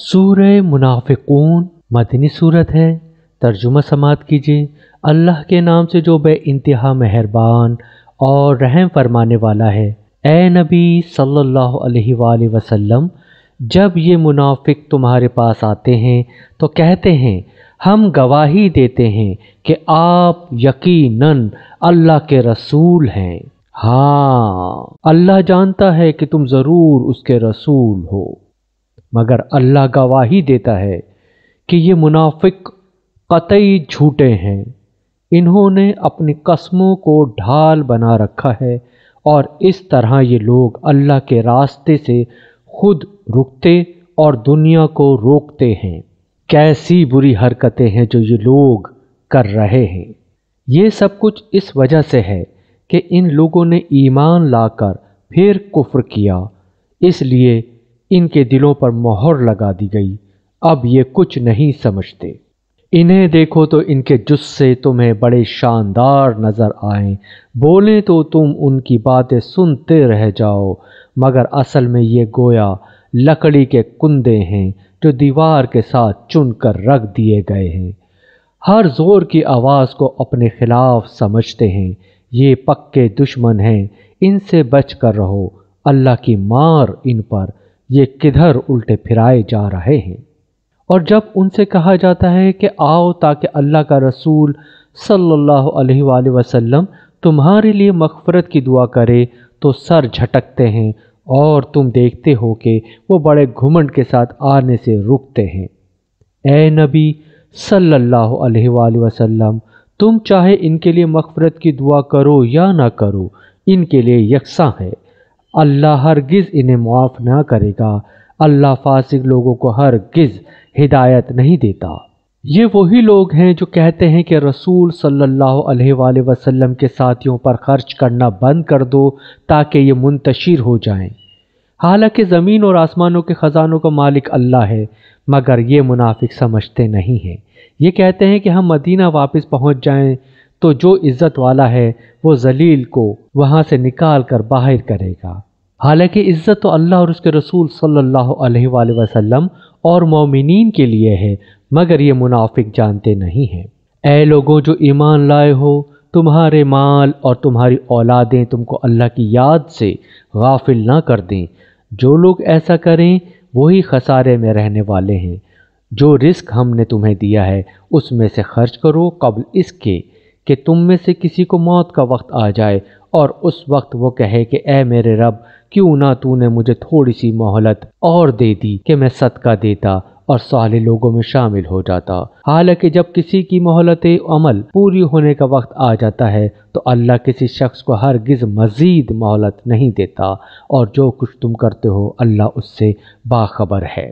सूर मुनाफिकून मदनी सूरत है तर्जुमा समात कीजिए अल्लाह के नाम से जो बे इंतहा मेहरबान और रहम फरमाने वाला है ए नबी सल्लल्लाहु अलैहि वसल्लम जब ये मुनाफिक तुम्हारे पास आते हैं तो कहते हैं हम गवाही देते हैं कि आप यकीनन अल्लाह के रसूल हैं हाँ अल्लाह जानता है कि तुम ज़रूर उसके रसूल हो मगर अल्लाह गवाही देता है कि ये मुनाफिक कतई झूठे हैं इन्होंने अपनी कस्मों को ढाल बना रखा है और इस तरह ये लोग अल्लाह के रास्ते से खुद रुकते और दुनिया को रोकते हैं कैसी बुरी हरकतें हैं जो ये लोग कर रहे हैं ये सब कुछ इस वजह से है कि इन लोगों ने ईमान लाकर फिर कुफ्र किया इसलिए इनके दिलों पर मोहर लगा दी गई अब ये कुछ नहीं समझते इन्हें देखो तो इनके जुस्से तुम्हें बड़े शानदार नज़र आए बोले तो तुम उनकी बातें सुनते रह जाओ मगर असल में ये गोया लकड़ी के कुंदे हैं जो दीवार के साथ चुनकर रख दिए गए हैं हर जोर की आवाज़ को अपने खिलाफ समझते हैं ये पक्के दुश्मन हैं इनसे बच कर रहो अल्लाह की मार इन पर ये किधर उल्टे फिराए जा रहे हैं और जब उनसे कहा जाता है कि आओ ताकि अल्लाह का रसूल सल्लल्लाहु अलैहि वसल्लम तुम्हारे लिए मकफरत की दुआ करे तो सर झटकते हैं और तुम देखते हो कि वो बड़े घुमंड के साथ आने से रुकते हैं ए नबी सल्लल्लाहु अलैहि वसल्लम तुम चाहे इनके लिए मकफरत की दुआ करो या ना करो इनके लिए यकसा है अल्लाह हरगिज़ इन्हें मुआफ़ ना करेगा अल्लाह फासिक लोगों को हरगिज़ हिदायत नहीं देता ये वही लोग हैं जो कहते हैं कि रसूल सल्लल्लाहु अलैहि वसल्लम के साथियों पर खर्च करना बंद कर दो ताकि ये मुंतशिर हो जाएं। हालांकि ज़मीन और आसमानों के ख़जानों का मालिक अल्लाह है मगर ये मुनाफिक समझते नहीं हैं ये कहते हैं कि हम मदीना वापस पहुंच जाएं तो जो इज़्ज़त वाला है वो जलील को वहाँ से निकाल कर बाहर करेगा हालांकि इज़्ज़त तो अल्लाह और उसके रसूल सल्लल्लाहु अलैहि वसल्लम और मोमिन के लिए है मगर ये मुनाफिक जानते नहीं हैं ए लोगों जो ईमान लाए हो तुम्हारे माल और तुम्हारी औलादें तुमको अल्लाह की याद से गाफिल ना कर दें जो लोग ऐसा करें वही खसारे में रहने वाले हैं जो रिस्क हमने तुम्हें दिया है उसमें से खर्च करो कबल इसके कि तुम में से किसी को मौत का वक्त आ जाए और उस वक्त वो कहे कि ए मेरे रब क्यों ना तूने मुझे थोड़ी सी मोहलत और दे दी कि मैं सदका देता और साले लोगों में शामिल हो जाता हालांकि जब किसी की मोहलत अमल पूरी होने का वक्त आ जाता है तो अल्लाह किसी शख्स को गिज मज़ीद मोहलत नहीं देता और जो कुछ तुम करते हो अल्लाह उससे बाखबर है